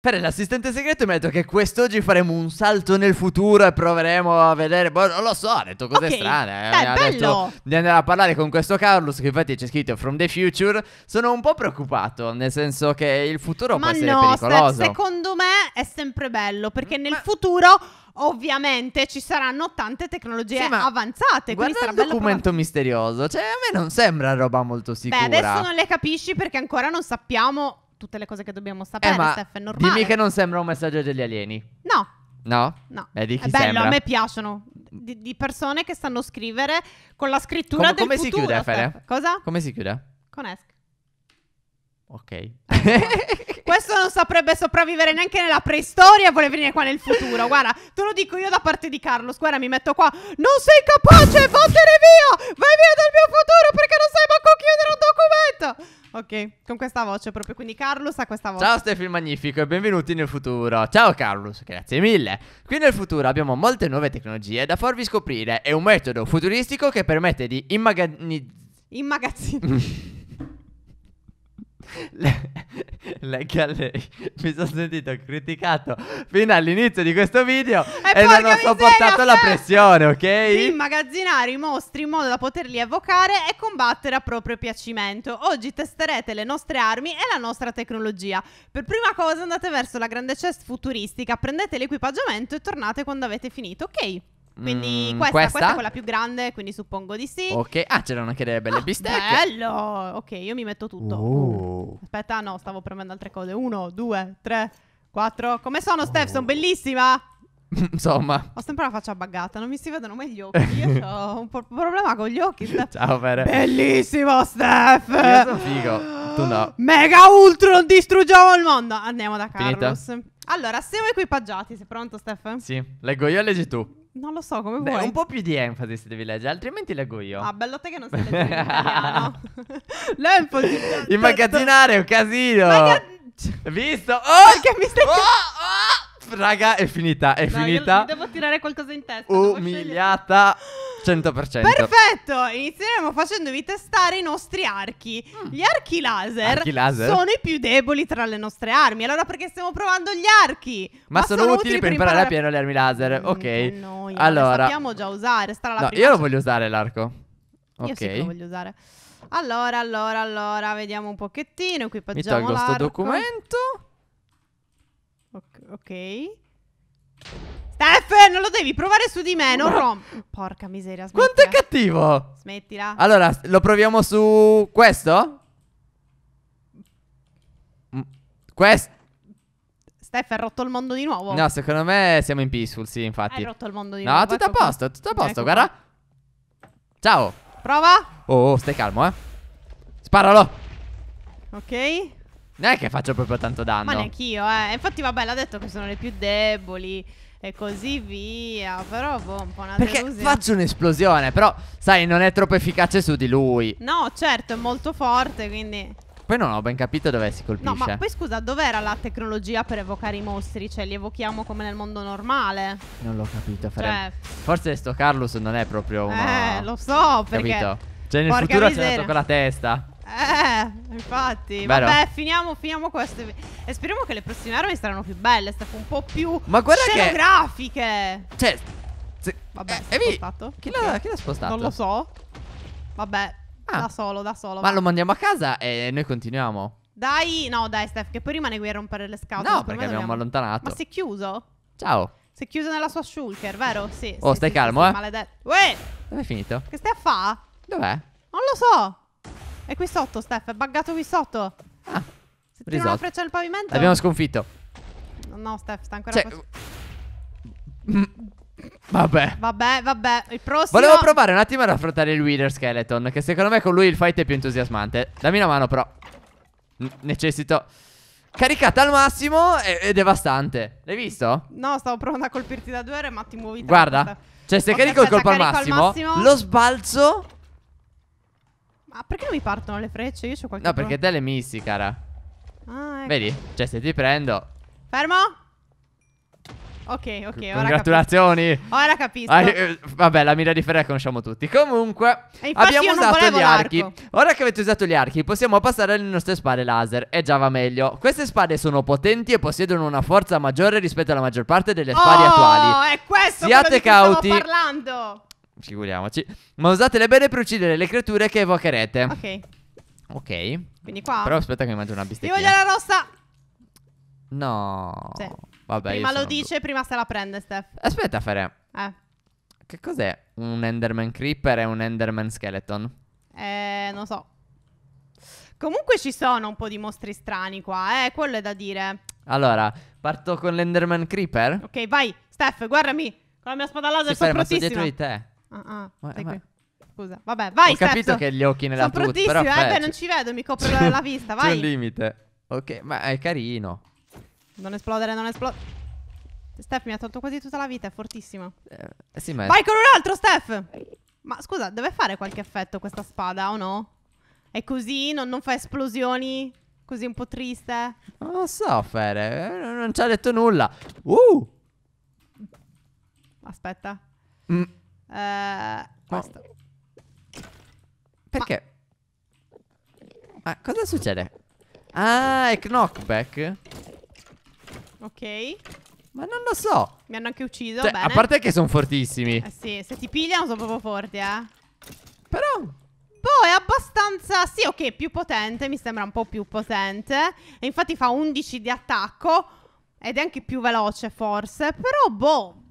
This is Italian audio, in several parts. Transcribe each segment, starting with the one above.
Per l'assistente segreto mi ha detto che quest'oggi faremo un salto nel futuro e proveremo a vedere. Boh, non lo so, ha detto cose okay. strane. Eh, dai, mi ha bello. detto di andare a parlare con questo Carlos, che infatti c'è scritto From the Future. Sono un po' preoccupato, nel senso che il futuro Ma può essere no, pericoloso. Ma secondo me è sempre bello, perché mm, nel Ma... futuro ovviamente ci saranno tante tecnologie sì, avanzate. Guarda sarà il documento però... misterioso. Cioè, a me non sembra roba molto sicura. Beh, adesso non le capisci perché ancora non sappiamo tutte le cose che dobbiamo eh, sapere, eh, ma Steph, è normale. Dimmi che non sembra un messaggio degli alieni. No. No? No. È, eh, è bello, sembra? a me piacciono. Di, di, persone che sanno scrivere con la scrittura Com- del come futuro. Come si chiude, Fede? Cosa? Come si chiude? Con ESC. Ok. Questo non saprebbe sopravvivere neanche nella preistoria, e vuole venire qua nel futuro. Guarda, te lo dico io da parte di Carlo. Guarda, mi metto qua. Non sei capace, vattene via! Vai via dal mio futuro perché non sai manco Ok, con questa voce proprio, quindi Carlos ha questa voce. Ciao Steffi Magnifico e benvenuti nel futuro. Ciao Carlos, grazie mille. Qui nel futuro abbiamo molte nuove tecnologie da farvi scoprire e un metodo futuristico che permette di immagazzinare... Immagazzinare... a lei. Mi sono sentito criticato fino all'inizio di questo video e, eh, e non ho sopportato la pressione, ok? immagazzinare i mostri in modo da poterli evocare e combattere a proprio piacimento. Oggi testerete le nostre armi e la nostra tecnologia. Per prima cosa andate verso la grande chest futuristica, prendete l'equipaggiamento e tornate quando avete finito, ok? Quindi mm, questa, questa? questa, è quella più grande, quindi suppongo di sì. Ok, ah, c'erano anche delle belle ah, bistecche. Bello! Ok, io mi metto tutto. Oh. Aspetta, no, stavo premendo altre cose. Uno, due, tre, quattro. Come sono, oh. Steph? Sono bellissima! Insomma, ho sempre la faccia buggata, non mi si vedono mai gli occhi. Io ho un po problema con gli occhi. Steph. Ciao, Fere. Bellissimo, Steph. Io sono figo. Tu no. Mega Ultron, distruggiamo il mondo. Andiamo da Carlos. Finita. Allora, siamo equipaggiati. Sei pronto, Steph? Sì, leggo io e leggi tu. Non lo so, come Beh, vuoi. un po' più di enfasi se devi leggere, altrimenti leggo io. Ah, bello te che non sai leggere in italiano. L'enfasi. Immagazzinare è un casino. Maga... Visto? Oh! Che mi stai... Oh, oh! oh! Raga, è finita, è no, finita. Devo tirare qualcosa in testa. Umiliata. 100%. Perfetto, inizieremo facendovi testare i nostri archi. Mm. Gli archi laser, archi laser, sono i più deboli tra le nostre armi. Allora perché stiamo provando gli archi? Ma, Ma sono, sono, utili, per imparare, a pieno le armi laser. Mm, ok. Che allora, lo sappiamo già usare, sarà no, io lo voglio usare l'arco. Ok. Io sì che lo voglio usare. Allora, allora, allora, vediamo un pochettino, equipaggiamo l'arco. Mi tolgo questo documento. Ok. okay. Tef, non lo devi provare su di me, non rom... Porca miseria, smettila. Quanto è cattivo? Smettila. Allora, lo proviamo su questo? Mm, questo? Steph ha rotto il mondo di nuovo. No, secondo me siamo in peaceful, sì, infatti. Hai rotto il mondo di no, nuovo. No, tutto ecco a posto, tutto a posto, ecco guarda. Qua. Ciao. Prova. Oh, oh, stai calmo, eh. Sparalo. Ok. Non è che faccio proprio tanto danno. Ma neanch'io, eh. Infatti, vabbè, l'ha detto che sono le più deboli e così via. Però boh, un po' una Perché delusione. faccio un'esplosione, però sai, non è troppo efficace su di lui. No, certo, è molto forte, quindi poi non ho ben capito dove si colpisce. No, ma poi scusa, dov'era la tecnologia per evocare i mostri? Cioè, li evochiamo come nel mondo normale. Non l'ho capito, Fred. Cioè... Forse sto Carlos non è proprio eh, uno... Eh, lo so, perché... Capito? Cioè, nel Porca futuro c'è andato con la testa. Eh, Infatti, Bello. vabbè, finiamo, finiamo questo. E speriamo che le prossime armi saranno più belle, Steph, un po' più Ma scenografiche. Che... Cioè, se... vabbè, eh, spostato. Chi, l'ha, chi l'ha spostato? Non lo so. Vabbè, ah. da solo, da solo. Ma va. lo mandiamo a casa e noi continuiamo. Dai, no, dai, Steph, che poi rimane qui a rompere le scatole. No, perché abbiamo dobbiamo... allontanato. Ma si è chiuso? Ciao. Si è chiuso nella sua shulker, vero? Sì. Oh, sì, stai sì, calmo, sì, eh. Maledetto. Uè! Dove è finito? Che stai a fa? Dov'è? Non lo so. È qui sotto, Steph. È buggato qui sotto. Ah. Se tira una freccia nel pavimento. L'abbiamo sconfitto. No, Steph, sta ancora. Cioè... Mm, vabbè. Vabbè, vabbè. Il prossimo. Volevo provare un attimo ad affrontare il Wither Skeleton. Che secondo me con lui il fight è più entusiasmante. Dammi una mano, però. N necessito. Caricata al massimo è, è devastante. L'hai visto? No, stavo provando a colpirti da due ore, ma ti muovi. Guarda. Cioè, se okay, carico il cioè, colpo al massimo, al massimo, lo sbalzo ma perché non mi partono le frecce? Io ho qualche No, perché te le missi, cara. Ah, ecco. Vedi? Cioè, se ti prendo... Fermo! Ok, ok, ora Congratulazioni! Capisco. Ora capisco. Ah, eh, vabbè, la mira di Ferrer la conosciamo tutti. Comunque, abbiamo usato gli archi. Ora che avete usato gli archi, possiamo passare alle nostre spade laser. E già va meglio. Queste spade sono potenti e possiedono una forza maggiore rispetto alla maggior parte delle spade oh, attuali. Oh, è questo Siate quello di cauti. cui stavo parlando! figuriamoci. Ma usatele bene per uccidere le creature che evocherete. Ok. Ok. Quindi qua. Però aspetta che mi mangio una bistecca. Io voglio la rossa. No. Sì. Vabbè. Prima lo dice, blu. prima se la prende, Steph. Aspetta, Fere. Eh. Che cos'è un Enderman Creeper e un Enderman Skeleton? Eh, non so. Comunque ci sono un po' di mostri strani qua, eh, quello è da dire. Allora, parto con l'Enderman Creeper. Ok, vai, Steph, guardami. Con la mia spada laser sì, sono prontissima. sono dietro di te. Ah, ah, vai, vai. Scusa, vabbè, vai. Ho Steph. capito che gli occhi nella Sono tut, però eh, beh, non ci vedo, mi copro la, la vista, vai. C'è un limite. Ok, ma è carino. Non esplodere, non esplodere. Steph mi ha tolto quasi tutta la vita, è fortissimo. Eh, sì, ma... Vai con un altro, Steph! Ma scusa, deve fare qualche effetto questa spada o no? È così? Non, non fa esplosioni? Così un po' triste? Non lo so, Fere. Eh, non ci ha detto nulla. Uh! Aspetta. Mm. Eh, basta. Perché? Ma... Ah, cosa succede? Ah, è knockback? Ok. Ma non lo so. Mi hanno anche ucciso. Cioè, a parte che sono fortissimi. Eh sì, se ti pigliano sono proprio forti, eh. Però. Boh, è abbastanza. Sì, ok, più potente. Mi sembra un po' più potente. E infatti fa 11 di attacco. Ed è anche più veloce, forse. Però, boh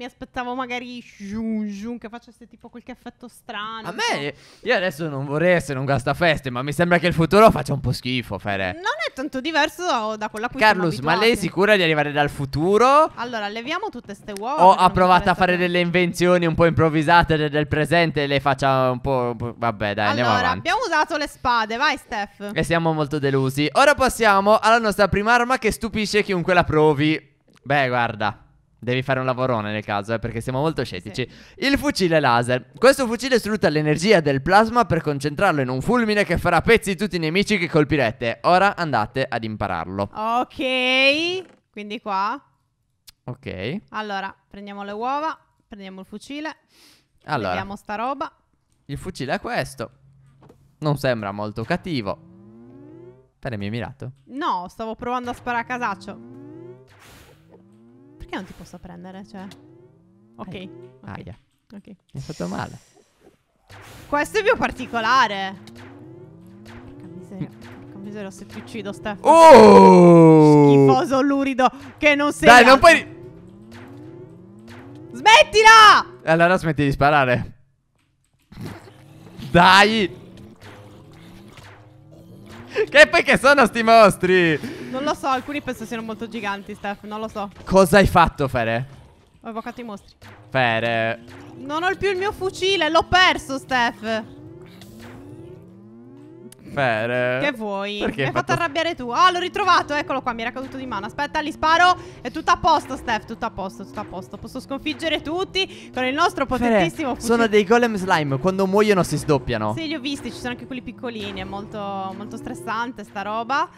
mi aspettavo magari Jun Jun che facesse tipo quel che effetto strano. A me, io adesso non vorrei essere un gastafeste, ma mi sembra che il futuro faccia un po' schifo, Fere. Non è tanto diverso da quella a cui Carlos, ma lei è sicura di arrivare dal futuro? Allora, leviamo tutte ste uova. O ha provato a fare delle invenzioni un po' improvvisate de del presente e le faccia un po', un po'... Vabbè, dai, allora, andiamo avanti. Allora, abbiamo usato le spade, vai Steph. E siamo molto delusi. Ora passiamo alla nostra prima arma che stupisce chiunque la provi. Beh, guarda. Devi fare un lavorone nel caso, eh, perché siamo molto scettici. Sì. Il fucile laser. Questo fucile sfrutta l'energia del plasma per concentrarlo in un fulmine che farà pezzi tutti i nemici che colpirete. Ora andate ad impararlo. Ok, quindi qua. Ok. Allora, prendiamo le uova, prendiamo il fucile. Allora. Vediamo sta roba. Il fucile è questo. Non sembra molto cattivo. Te mi hai mirato? No, stavo provando a sparare a casaccio. Perché non ti posso prendere? Cioè. Ok. Aia. Okay. Aia. Mi è fatto male. Questo è più particolare. Porca miseria. Mm. Porca miseria se ti uccido, Stefano. Oh! Schifoso lurido che non sei. Dai, altro. non puoi. Smettila! Allora smetti di sparare. Dai! Che poi che sono sti mostri? Non lo so, alcuni penso siano molto giganti, Steph, non lo so. Cosa hai fatto, Fere? Ho evocato i mostri. Fere. Non ho più il mio fucile, l'ho perso, Steph. Fer. Che vuoi? Perché mi hai fatto, fatto arrabbiare tu. Ah, l'ho ritrovato, eccolo qua, mi era caduto di mano. Aspetta, li sparo. È tutto a posto, Steph, tutto a posto, tutto a posto. Posso sconfiggere tutti con il nostro potentissimo fucile. Sono dei golem slime, quando muoiono si sdoppiano. Sì, li ho visti, ci sono anche quelli piccolini, è molto, molto stressante sta roba.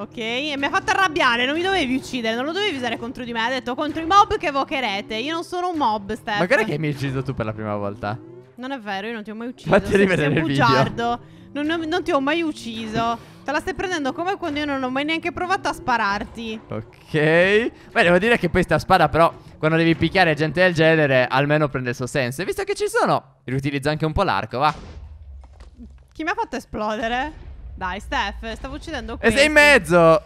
Ok, e mi ha fatto arrabbiare, non mi dovevi uccidere, non lo dovevi usare contro di me. Ha detto contro i mob che evocherete. Io non sono un mob, Steph. Magari che mi hai ucciso tu per la prima volta. Non è vero, io non ti ho mai ucciso. Fatti rivedere sei un bugiardo. Video. Non, non ti ho mai ucciso. Te la stai prendendo come quando io non ho mai neanche provato a spararti. Ok. Beh, devo dire che questa spada, però, quando devi picchiare gente del genere, almeno prende il suo senso. E visto che ci sono, riutilizza anche un po' l'arco, va. Chi mi ha fatto esplodere? Dai, Steph, stavo uccidendo questi. E sei in mezzo!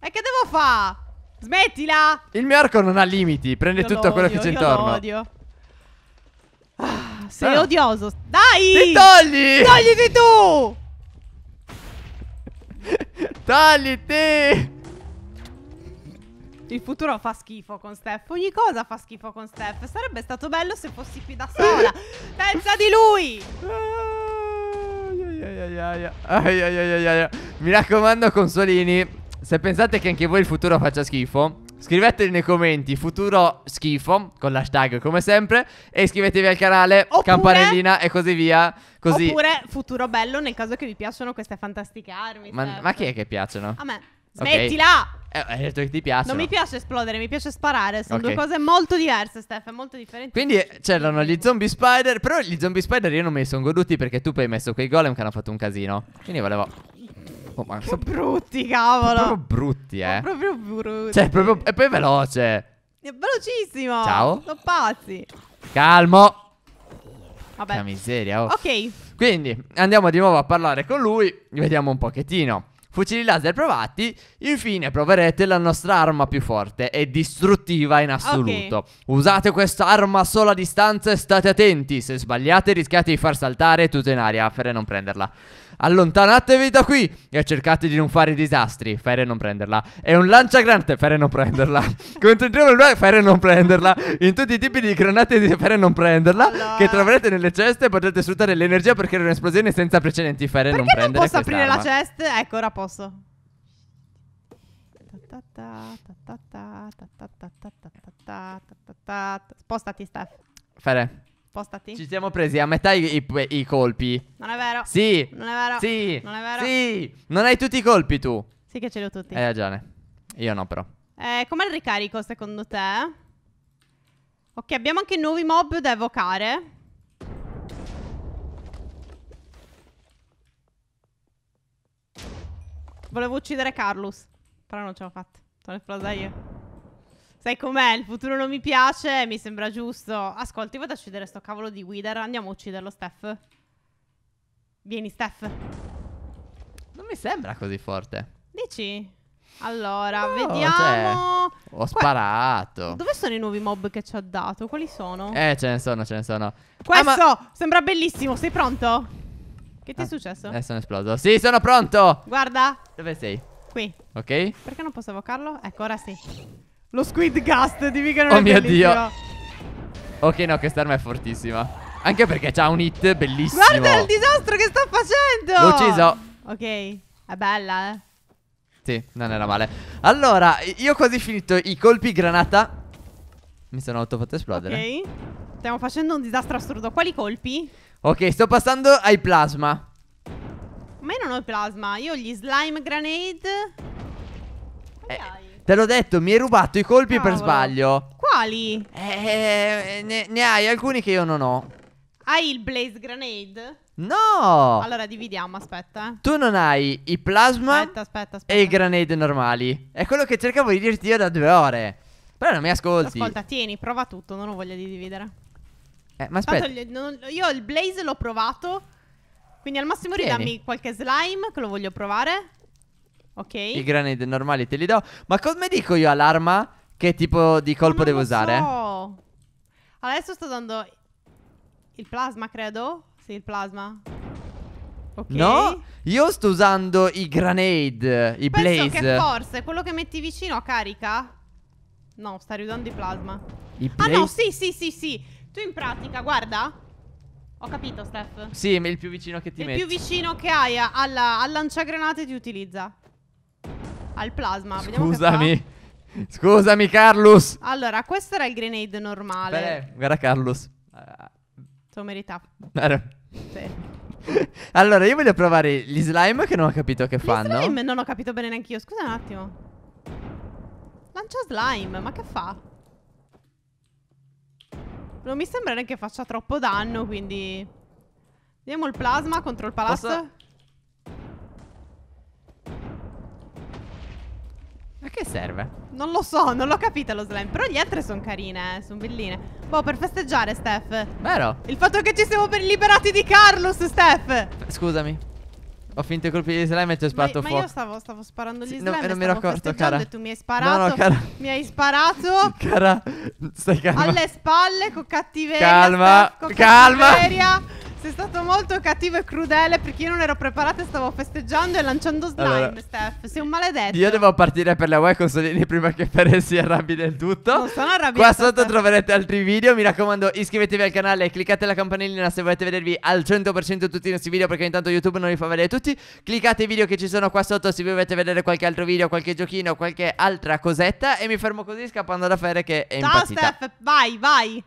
E che devo fare? Smettila! Il mio arco non ha limiti, prende io tutto quello che c'è intorno. Io lo odio. Ah. Sei ah. odioso. Dai! Ti togli! Togliti tu! Togliti! Il futuro fa schifo con Steph. Ogni cosa fa schifo con Steph. Sarebbe stato bello se fossi qui da sola. Pensa di lui! Mi raccomando, consolini. Se pensate che anche voi il futuro faccia schifo, Scriveteli nei commenti futuro schifo con l'hashtag come sempre e iscrivetevi al canale, oppure, campanellina e così via. Così. Oppure futuro bello nel caso che vi piacciono queste fantastiche armi. Ma, certo. ma chi è che piacciono? A me. Smettila! Okay. Eh, hai detto che ti piace. Non mi piace esplodere, mi piace sparare. Sono okay. due cose molto diverse, Steph. È Molto differenti. Quindi eh, c'erano gli zombie spider. Però gli zombie spider io non me li sono goduti perché tu poi hai messo quei golem che hanno fatto un casino. Quindi volevo. Oh, ma sono brutti, cavolo. proprio brutti, eh. Sono proprio brutti. Cioè, proprio... E poi veloce. È velocissimo. Ciao. Sono pazzi. Calmo. Vabbè. Che miseria, oh. Ok. Quindi, andiamo di nuovo a parlare con lui. Vediamo un pochettino. Fucili laser provati. Infine proverete la nostra arma più forte e distruttiva in assoluto. Okay. Usate questa arma solo a distanza e state attenti. Se sbagliate rischiate di far saltare tutto in aria per non prenderla. Allontanatevi da qui e cercate di non fare disastri. Fere non prenderla. È un lancia lanciagranate, Fere non prenderla. Concentriamo il black, Fere non prenderla. In tutti i tipi di granate di Fere non prenderla. Allora. Che troverete nelle ceste potrete sfruttare l'energia per creare un'esplosione senza precedenti. Fere perché non prenderla. non posso aprire la chest? Ecco, ora posso. Spostati, Steph. Fere. Spostati. Ci siamo presi a metà i, i, i, colpi. Non è vero. Sì. Non è vero. Sì. Non è vero. Sì. Non hai tutti i colpi tu. Sì che ce li ho tutti. Hai ragione. Io no però. Eh, com'è il ricarico secondo te? Ok, abbiamo anche nuovi mob da evocare. Volevo uccidere Carlus. Però non ce l'ho fatta. Sono esplosa io. Sai com'è? Il futuro non mi piace, mi sembra giusto. Ascolti, vado ad uccidere sto cavolo di Wither. Andiamo a ucciderlo, Steph. Vieni, Steph. Non mi sembra così forte. Dici? Allora, no, vediamo. Cioè, ho sparato. Qua... Dove sono i nuovi mob che ci ha dato? Quali sono? Eh, ce ne sono, ce ne sono. Questo ah, ma... sembra bellissimo. Sei pronto? Che ti ah, è successo? Eh, sono esploso. Sì, sono pronto. Guarda. Dove sei? Qui. Ok. Perché non posso evocarlo? Ecco, ora sì. Lo squid gust Dimmi che non Oh mio bellissima. dio. Ok, no, quest'arma è fortissima. Anche perché c'ha un hit bellissimo. Guarda il disastro che sta facendo. L'ho ucciso. Ok, è bella, eh. Sì, non era male. Allora, io ho quasi finito i colpi granata. Mi sono auto fatto esplodere. Ok. Stiamo facendo un disastro assurdo. Quali colpi? Ok, sto passando ai plasma. Ma io non ho il plasma. Io ho gli slime grenade granade. Eh, Te l'ho detto, mi hai rubato i colpi Cavolo. per sbaglio. Quali? Eh, ne, ne hai alcuni che io non ho. Hai il blaze grenade? No! Allora dividiamo, aspetta. Eh. Tu non hai i plasma aspetta, aspetta, aspetta. e i grenade normali. È quello che cercavo di dirti io da due ore. Però non mi ascolti. Ascolta, tieni, prova tutto, non ho voglia di dividere. Eh, ma aspetta. Gli, io il blaze l'ho provato. Quindi al massimo ridammi qualche slime che lo voglio provare. Ok. I granite normali te li do. Ma come dico io all'arma che tipo di colpo devo usare? No. So. Adesso sto dando il plasma, credo. Sì, il plasma. Ok. No, io sto usando i grenade, i Penso blaze. che forse quello che metti vicino carica. No, sta ridando i plasma. I ah no, sì, sì, sì, sì. Tu in pratica, guarda. Ho capito, Steph. Sì, ma il più vicino che ti il metti. Il più vicino che hai alla, al lanciagranate ti utilizza al plasma. Scusami. Scusami, Carlos. Allora, questo era il grenade normale. Beh, guarda, Carlos. Lo meritavo. Sì. allora, io voglio provare gli slime che non ho capito che gli fanno. slime non ho capito bene neanche io. Scusa un attimo. Lancia slime, ma che fa? Non mi sembra neanche faccia troppo danno, quindi... Vediamo il plasma contro il palazzo. Posso... A che serve? Non lo so, non l'ho capito lo slime. Però gli altri sono carine, eh, sono belline. Boh, per festeggiare, Steph. Vero? Il fatto che ci siamo liberati di Carlos, Steph. Scusami. Ho finto i colpi di slime e ti ho sparato ma, fuoco. Ma io stavo, stavo sparando gli sì, slime. No, non mi ero accorto, cara. E tu mi hai sparato. No, no, cara. Mi hai sparato. cara, stai calma. Alle spalle con cattiveria. Calma, Steph, con calma. Cattiveria. Sei stato molto cattivo e crudele perché io non ero preparata e stavo festeggiando e lanciando slime, allora, Steph. Sei un maledetto. Io devo partire per la UE con Solini prima che Pere si arrabbi del tutto. Non sono arrabbiato. Qua sotto troverete altri video. Mi raccomando, iscrivetevi al canale, e cliccate la campanellina se volete vedervi al 100% tutti i nostri video perché intanto YouTube non li fa vedere tutti. Cliccate i video che ci sono qua sotto se volete vedere qualche altro video, qualche giochino, qualche altra cosetta. E mi fermo così scappando da Fere che è Ciao, impazzita. Ciao Steph, vai, vai.